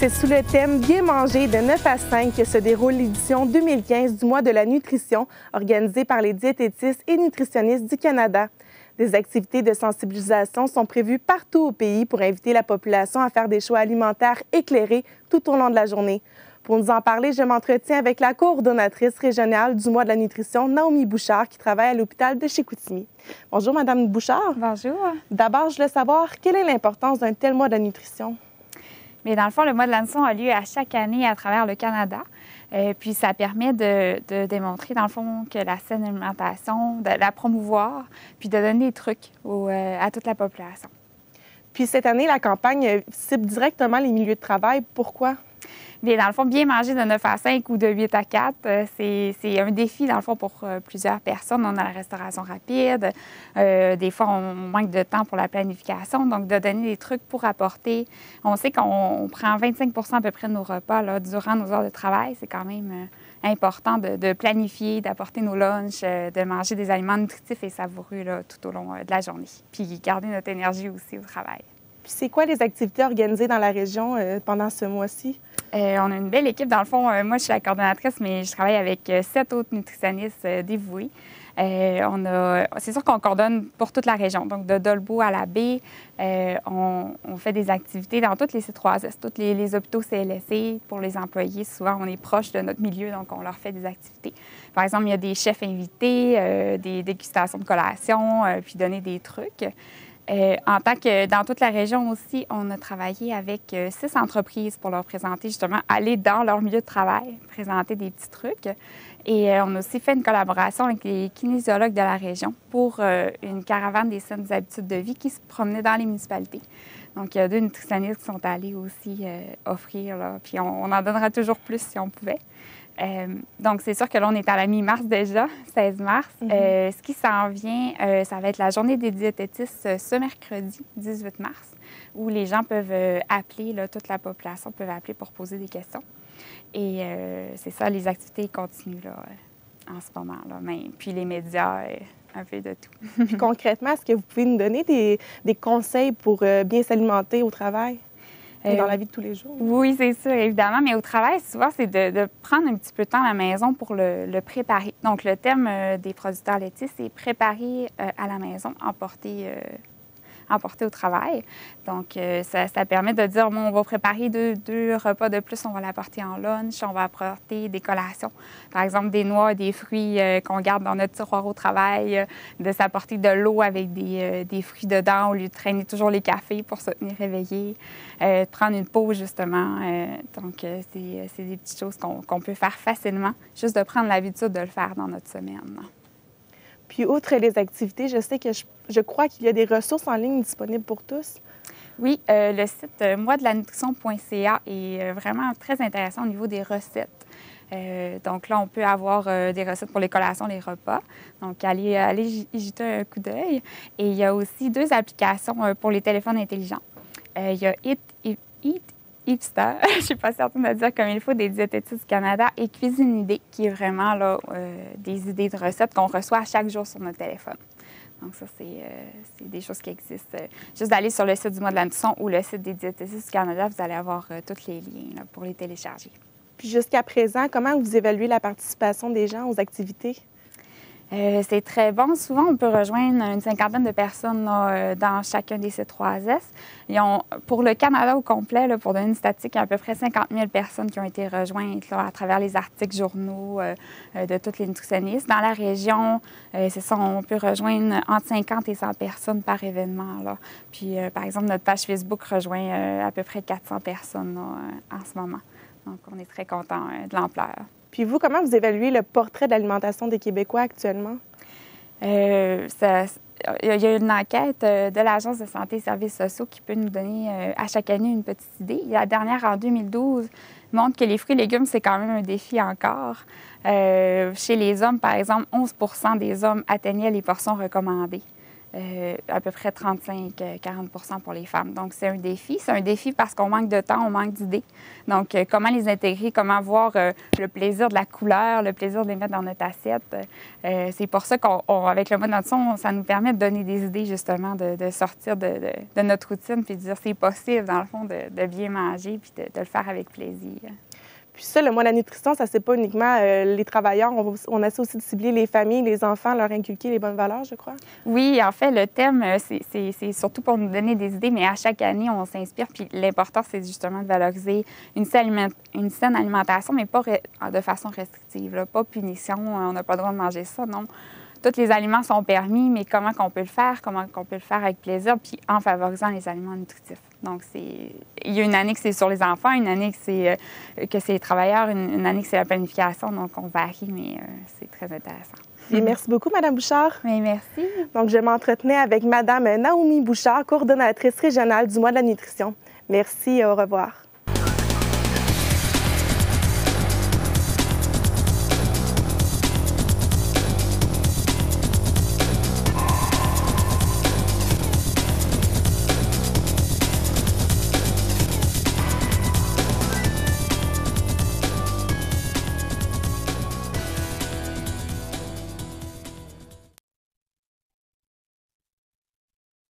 C'est sous le thème Bien manger de 9 à 5 que se déroule l'édition 2015 du mois de la nutrition organisée par les diététistes et nutritionnistes du Canada. Des activités de sensibilisation sont prévues partout au pays pour inviter la population à faire des choix alimentaires éclairés tout au long de la journée. Pour nous en parler, je m'entretiens avec la coordonnatrice régionale du mois de la nutrition, Naomi Bouchard, qui travaille à l'hôpital de Chicoutimi. Bonjour, Madame Bouchard. Bonjour. D'abord, je veux savoir quelle est l'importance d'un tel mois de la nutrition. Mais dans le fond, le mois de l'hameçon a lieu à chaque année à travers le Canada. Euh, puis ça permet de, démontrer, dans le fond, que la saine alimentation, de la promouvoir, puis de donner des trucs euh, à toute la population. Puis cette année, la campagne cible directement les milieux de travail. Pourquoi? Mais dans le fond, bien manger de 9 à 5 ou de 8 à 4, euh, c'est un défi, dans le fond, pour euh, plusieurs personnes. On a la restauration rapide. Euh, des fois, on manque de temps pour la planification. Donc, de donner des trucs pour apporter. On sait qu'on prend 25 à peu près de nos repas durant nos heures de travail. C'est quand même important de, planifier, d'apporter nos lunchs, de manger des aliments nutritifs et savoureux tout au long de la journée. Puis garder notre énergie aussi au travail. Puis c'est quoi les activités organisées dans la région pendant ce mois-ci? Euh, on a une belle équipe. Dans le fond, euh, moi, je suis la coordonnatrice, mais je travaille avec euh, sept autres nutritionnistes dévoués. on c'est sûr qu'on coordonne pour toute la région. Donc, de Dolbeau à la baie, on, fait des activités dans toutes les C3S, tous les, les, hôpitaux CLSC. Pour les employés, souvent, on est proche de notre milieu, donc on leur fait des activités. Par exemple, il y a des chefs invités, des dégustations de collation, puis donner des trucs. Euh, en tant que dans toute la région aussi, on a travaillé avec euh, six entreprises pour leur présenter justement, aller dans leur milieu de travail, présenter des petits trucs. Et euh, on a aussi fait une collaboration avec les kinésiologues de la région pour une caravane des saines habitudes de vie qui se promenait dans les municipalités. Donc, il y a deux nutritionnistes qui sont allés aussi offrir, puis on en donnera toujours plus si on pouvait. Euh, donc, c'est sûr que là, on est à la mi-mars déjà, 16 mars. Mhm. Euh, ce qui s'en vient, euh, ça va être la journée des diététistes ce mercredi, 18 mars, où les gens peuvent appeler, toute la population peut appeler pour poser des questions. Et c'est ça, les activités continuent en ce moment. Là, Puis les médias, un peu de tout. Puis concrètement, est-ce que vous pouvez nous donner des conseils pour bien s'alimenter au travail? dans la vie de tous les jours. Oui, c'est sûr, évidemment. Mais au travail, souvent, c'est de, prendre un petit peu de temps à la maison pour le, préparer. Donc, le thème euh, des producteurs laitiers, c'est préparer euh, à la maison, emporter euh, apporter au travail. Donc, euh, ça, permet de dire, bon, on va préparer deux, repas de plus, on va l'apporter en lunch, on va apporter des collations. Par exemple, des noix, des fruits euh, qu'on garde dans notre tiroir au travail, euh, de s'apporter de l'eau avec des, fruits dedans au lieu de traîner toujours les cafés pour se tenir réveillé, prendre une pause, justement. donc, c'est des petites choses qu'on peut faire facilement, juste de prendre l'habitude de le faire dans notre semaine. Puis, outre les activités, je sais que je, crois qu'il y a des ressources en ligne disponibles pour tous. Oui, euh, le site mois de la est euh, vraiment très intéressant au niveau des recettes. Euh, donc là, on peut avoir des recettes pour les collations, les repas. Donc, allez, allez y jeter un coup d'œil. Et il y a aussi deux applications pour les téléphones intelligents. il y a Eat, Eat je ne suis pas certaine de dire comme il faut, des diététistes du Canada et Cuisine Idée, qui est vraiment là, euh, des idées de recettes qu'on reçoit chaque jour sur notre téléphone. Donc, ça, c'est euh, des choses qui existent. Euh, juste d'aller sur le site du mois de la ou le site des diététistes du Canada, vous allez avoir tous les liens pour les télécharger. Puis jusqu'à présent, comment vous évaluez la participation des gens aux activités? Euh, c'est très bon. Souvent, on peut rejoindre une cinquantaine de personnes euh, dans chacun des ces trois s pour le Canada au complet, pour donner une statistique, il y a à peu près 50 000 personnes qui ont été rejointes à travers les articles journaux euh, de toutes les nutritionnistes. Dans la région, c'est ça, on peut rejoindre entre 50 et 100 personnes par événement. Puis, par exemple, notre page Facebook rejoint à peu près 400 personnes en ce moment. Donc, on est très content de l'ampleur. Puis vous, comment vous évaluez le portrait de l'alimentation des Québécois actuellement? Euh, il y a une enquête euh, de l'Agence de santé et services sociaux qui peut nous donner euh, à chaque année une petite idée. La dernière, en 2012, montre que les fruits et légumes, c'est quand même un défi encore. chez les hommes, par exemple, 11 des hommes atteignaient les portions recommandées. Euh, à peu près 35-40 euh, pour les femmes. Donc, c'est un défi. C'est un défi parce qu'on manque de temps, on manque d'idées. Donc, euh, comment les intégrer, comment voir le plaisir de la couleur, le plaisir de les mettre dans notre assiette. c'est pour ça qu'avec le mode notre son, ça nous permet de donner des idées, justement, de, sortir de, notre routine puis de dire c'est possible, dans le fond, de, bien manger puis de, le faire avec plaisir. Puis ça, le mois la nutrition, ça, c'est pas uniquement euh, les travailleurs. On, essaie aussi de cibler les familles, les enfants, leur inculquer les bonnes valeurs, je crois. Oui, en fait, le thème, euh, c'est surtout pour nous donner des idées, mais à chaque année, on s'inspire. Puis l'important, c'est justement de valoriser une saine, une saine alimentation, mais pas de façon restrictive, pas punition, euh, on n'a pas le droit de manger ça, non tous les aliments sont permis, mais comment qu'on peut le faire, comment qu'on peut le faire avec plaisir, puis en favorisant les aliments nutritifs. Donc, c'est... il y a une année que c'est sur les enfants, une année que c'est, euh, que les travailleurs, une, annexe année que c'est la planification. Donc, on varie, mais euh, c'est très intéressant. Et merci beaucoup, Madame Bouchard. merci. Donc, je m'entretenais avec Madame Naomi Bouchard, coordonnatrice régionale du mois de la nutrition. Merci et au revoir.